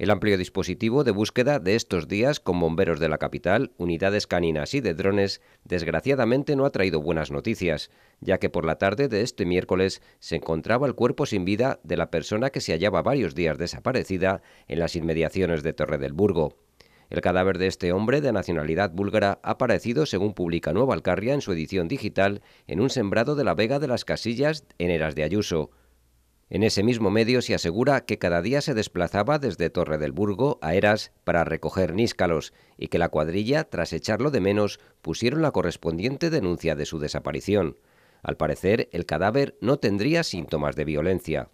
El amplio dispositivo de búsqueda de estos días con bomberos de la capital, unidades caninas y de drones, desgraciadamente no ha traído buenas noticias, ya que por la tarde de este miércoles se encontraba el cuerpo sin vida de la persona que se hallaba varios días desaparecida en las inmediaciones de Torre del Burgo. El cadáver de este hombre de nacionalidad búlgara ha aparecido, según publica Nueva Alcarria en su edición digital, en un sembrado de la Vega de las Casillas en Eras de Ayuso. En ese mismo medio se asegura que cada día se desplazaba desde Torre del Burgo a Eras para recoger níscalos y que la cuadrilla, tras echarlo de menos, pusieron la correspondiente denuncia de su desaparición. Al parecer, el cadáver no tendría síntomas de violencia.